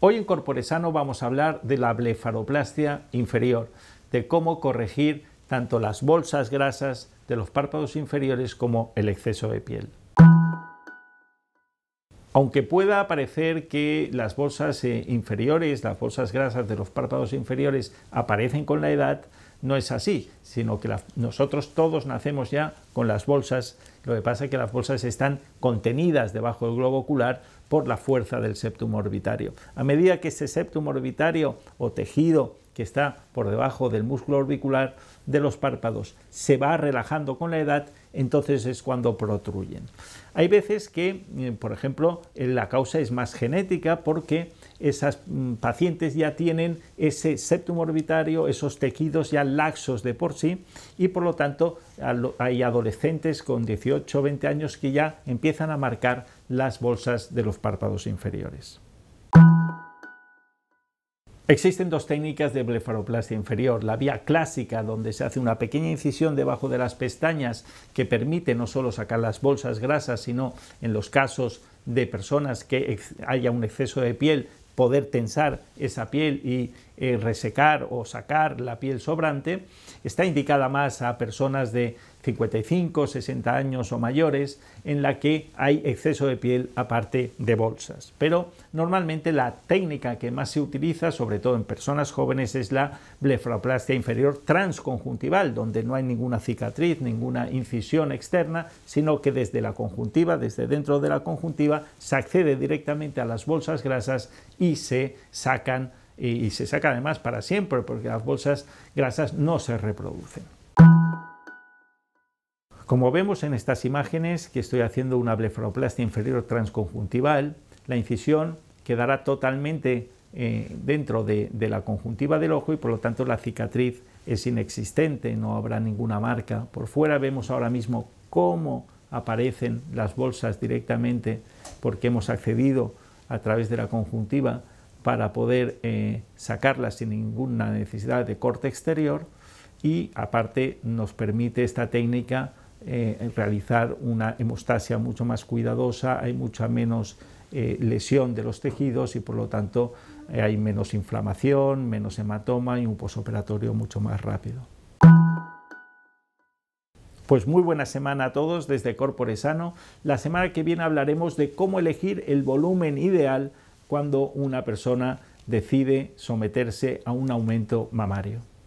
Hoy en CorporeSano vamos a hablar de la blefaroplastia inferior, de cómo corregir tanto las bolsas grasas de los párpados inferiores como el exceso de piel. Aunque pueda parecer que las bolsas eh, inferiores, las bolsas grasas de los párpados inferiores aparecen con la edad, no es así, sino que nosotros todos nacemos ya con las bolsas, lo que pasa es que las bolsas están contenidas debajo del globo ocular por la fuerza del septum orbitario. A medida que ese septum orbitario o tejido que está por debajo del músculo orbicular de los párpados se va relajando con la edad, entonces es cuando protruyen. Hay veces que, eh, por ejemplo, la causa es más genética porque esas mm, pacientes ya tienen ese septum orbitario, esos tejidos ya laxos de por sí y por lo tanto hay adolescentes con 18 o 20 años que ya empiezan a marcar las bolsas de los párpados inferiores. Existen dos técnicas de blefaroplastia inferior. La vía clásica, donde se hace una pequeña incisión debajo de las pestañas que permite no solo sacar las bolsas grasas, sino en los casos de personas que haya un exceso de piel, poder tensar esa piel y eh, resecar o sacar la piel sobrante, está indicada más a personas de 55, 60 años o mayores, en la que hay exceso de piel aparte de bolsas. Pero normalmente la técnica que más se utiliza, sobre todo en personas jóvenes, es la blefaroplastia inferior transconjuntival, donde no hay ninguna cicatriz, ninguna incisión externa, sino que desde la conjuntiva, desde dentro de la conjuntiva, se accede directamente a las bolsas grasas y se sacan y se saca además para siempre porque las bolsas grasas no se reproducen. Como vemos en estas imágenes que estoy haciendo una blefaroplastia inferior transconjuntival, la incisión quedará totalmente eh, dentro de, la conjuntiva del ojo y por lo tanto la cicatriz es inexistente, no habrá ninguna marca. Por fuera vemos ahora mismo cómo aparecen las bolsas directamente porque hemos accedido a través de la conjuntiva para poder eh, sacarlas sin ninguna necesidad de corte exterior y aparte nos permite esta técnica eh, realizar una hemostasia mucho más cuidadosa, hay mucha menos eh, lesión de los tejidos y por lo tanto eh, hay menos inflamación, menos hematoma y un posoperatorio mucho más rápido. Pues muy buena semana a todos desde Corpore Sano. La semana que viene hablaremos de cómo elegir el volumen ideal cuando una persona decide someterse a un aumento mamario.